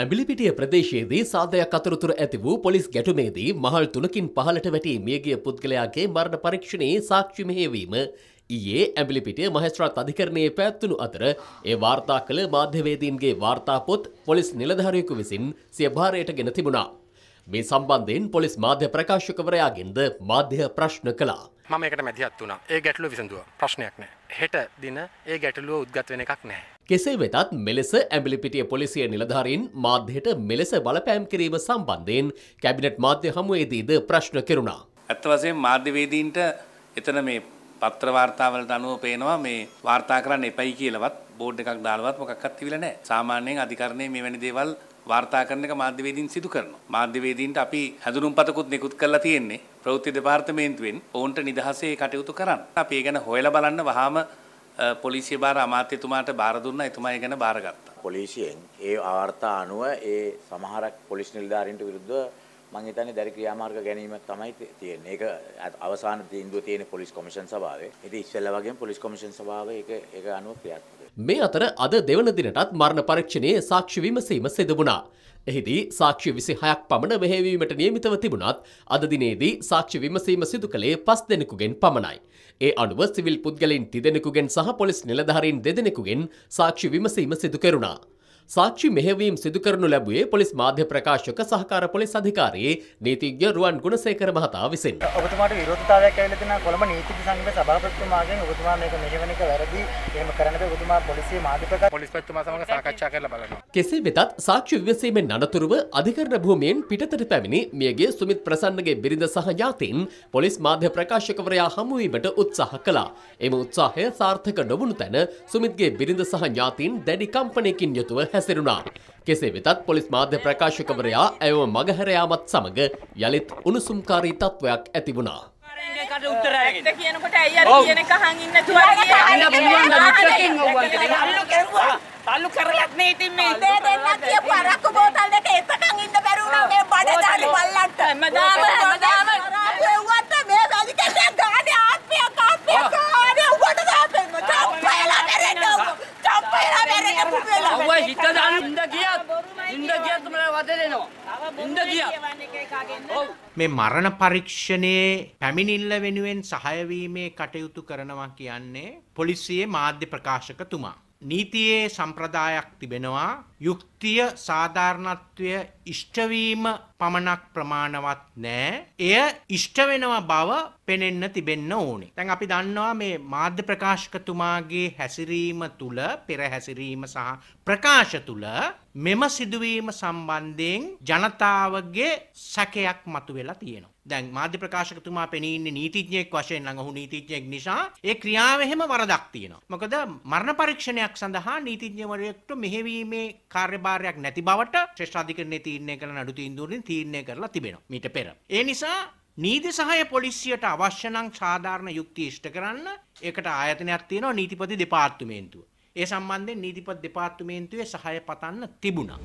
ඇඹිලිපිටිය ප්‍රදේශයේදී සාදයක් අතරතුර ඇති වූ පොලිස් ගැටුමේදී මහල් තුනකින් පහලට වැටී මියගිය පුද්ගලයාගේ මරණ පරීක්ෂණයේ සාක්ෂි මෙහෙවීම ඊයේ ඇඹිලිපිටිය මහේස්ත්‍රාත් අධිකරණයේ පැවැත්වුණු අතර ඒ වාර්තා කළ මාධ්‍යවේදීන්ගේ වාර්තාපොත් පොලිස් නිලධාරියෙකු විසින් සිය භාරයට ගෙන තිබුණා. මේ සම්බන්ධයෙන් පොලිස් මාධ්‍ය ප්‍රකාශකවරයාගෙන්ද මාධ්‍ය ප්‍රශ්න කළා. මම එකට මැදිහත් වුණා. ඒ ගැටලුව විසඳුවා. ප්‍රශ්නයක් නැහැ. හෙට දින ඒ ගැටලුව උද්ගත වෙන එකක් නැහැ. කෙසේ වෙතත් මෙලෙස ඇඹිලිපිටිය පොලිසිය නිලධාරීන් මාධ්‍යයට මෙලෙස බලපෑම් කිරීම සම්බන්ධයෙන් කැබිනට් මාධ්‍ය හමුවේදීද ප්‍රශ්න කෙරුණා. ඇත්ත වශයෙන් මාධ්‍යවේදීන්ට එතන මේ පත්‍ර වාර්තාවලට අනුව පේනවා මේ වාර්තා කරන්න එපයි කියලාවත් බෝඩ් එකක් දාලවත් මොකක්වත් තිබිලා නැහැ. සාමාන්‍යයෙන් අධිකරණයේ මෙවැනි දේවල් වාර්තා කරන එක මාධ්‍යවේදීන් සිදු කරනවා. මාධ්‍යවේදීන්ට අපි හැඳුනුම්පතකුත් නිකුත් කරලා තියෙන්නේ ප්‍රවෘත්ති දෙපාර්තමේන්තුවෙන් ඔවුන්ට නිදහසේ කටයුතු කරන්න. අපි ඒ ගැන හොයලා බලන්න වහාම පොලිසිය බාර අමාත්‍යතුමාට බාර දුන්නා එතුමා ඒ ගැන බාරගත්තා. පොලිසියෙන් ඒ වාර්තා අනුව ඒ සමහරක් පොලිස් නිලධාරීන්ට විරුද්ධව මං හිතන්නේ දැරි ක්‍රියාමාර්ග ගැනීමක් තමයි තියෙන්නේ. ඒක අවසාන තීන්දුව තියෙන පොලිස් කොමිෂන් සභාවේ. ඉතින් ඉස්සෙල්ලා වගේම පොලිස් කොමිෂන් සභාව ඒක ඒක අනුව ක්‍රියාත්මක මේ අතර අද දෙවන දිනටත් මරණ පරීක්ෂණයේ සාක්ෂි විමසීම සිදු වුණා. එහිදී සාක්ෂි විසි හයක් පමණ මෙහෙවීමට නියමිතව තිබුණත් අද දිනේදී සාක්ෂි විමසීම සිදු කළේ පස් දෙනෙකුගෙන් පමණයි. ඒ අනුව සිවිල් පුද්ගලින් තිදෙනෙකුගෙන් සහ පොලිස් නිලධහරින් දෙදෙනෙකුගෙන් සාක්ෂි විමසීම සිදු කෙරුණා. සාක්ෂි මෙහෙවීම් සිදුකරනු ලැබුවේ පොලිස් මාධ්‍ය ප්‍රකාශක සහකාර පොලිස් අධිකාරී නීතිඥ රුවන් ගුණසේකර මහතා විසින්. ඔබතුමාට විරෝධතාවයක් ඇවිල්ලා තියෙනවා කොළඹ නීතිඥ සංඝ සභාපතිතුමාගෙන් ඔබතුමා මේක මෙහෙවන එක වැරදි. එහෙම කරන්න බෑ ඔබතුමා පොලිසිය මාධ්‍ය ප්‍රකාශක පොලිස්පතිතුමා සමග සාකච්ඡා කරලා බලනවා. කෙසේ වෙතත් සාක්ෂි විමසීමෙන් අනතුරුව අධිකරණ භූමියෙන් පිටතට පැමිණි මියගේ සුමිත් ප්‍රසන්නගේ බිරිඳ සහ ඥාතීන් පොලිස් මාධ්‍ය ප්‍රකාශකවරයා හමු වීමට උත්සාහ කළා. එම උත්සාහය සාර්ථක නොවුණු තැන සුමිත්ගේ බිරිඳ සහ ඥාතීන් දැඩි කම්පනයකින් යුතුව හැසිරුණා. කෙසේ වෙතත් පොලිස් මාධ්‍ය ප්‍රකාශකවරයා ඇයව මගහැර යාමත් සමග යලිත් උණුසුම්කාරී තත්වයක් ඇති වුණා. කට උත්තරයි. ඇත්ත කියනකොට ඇයි අර කියන එක අහන් ඉන්න තුවාගේ. අන්න බුදුන් දන්නකෙන් ඔව්වා කියලා. අල්ලු කරුවා. තල්ලු කරලත් නේ ඉතින් මේ. මේ දෙන්න කියපු අරක්කු බෝතල් දෙක එතකන් ඉන්න බැරි වුණා මේ බඩ දාලි බල්ලන්ට. හැමදාම අව්වා හිත දාන ඉඳ ගියත් ඉඳ ගියත් මම වදලෙනවා ඉඳ ගියත් ඔව් මේ මරණ පරීක්ෂණයේ පැමිණිල්ල වෙනුවෙන් සහාය වීමේ කටයුතු කරනවා කියන්නේ පොලිසියේ මාධ්‍ය ප්‍රකාශකතුමා නීතියේ සම්ප්‍රදායක් තිබෙනවා යුක්තිය සාධාරණත්වය ඉෂ්ටවීම පමණක් ප්‍රමාණවත් නෑ. එය ඉෂ්ට වෙනවා බව පෙනෙන්න තිබෙන්න ඕනේ. දැන් අපි දන්නවා මේ මාධ්‍ය ප්‍රකාශකතුමාගේ හැසිරීම තුල පෙර හැසිරීම සහ ප්‍රකාශ තුල මෙම සිදුවීම සම්බන්ධයෙන් ජනතාවගේ සැකයක් මතුවෙලා තියෙනවා. දැන් මාධ්‍ය ප්‍රකාශකතුමා පෙනී ඉන්නේ නීතිඥයෙක් වශයෙන් නම් ඔහු නීතිඥයෙක් නිසා ඒ ක්‍රියාව එහෙම වරදක් තියෙනවා. මොකද මරණ පරීක්ෂණයක් සඳහා නීතිඥවරයෙක්ට මෙහෙවීමේ කාර්යභාරයක් නැති බවට ශ්‍රේෂ්ඨාධිකරණයේ තීරණය කරන අඩු තීන්දුවකින් තීරණය කරලා තිබෙනවා මීට පෙර. ඒ නිසා නීති සහය පොලිසියට අවශ්‍ය නම් සාධාරණ යුක්ති ඉෂ්ට කරන්න ඒකට ආයතනයක් තියෙනවා නීතිපති දෙපාර්තමේන්තුව. ඒ සම්බන්ධයෙන් නීතිපති දෙපාර්තමේන්තුවේ සහය පතන්න තිබුණා.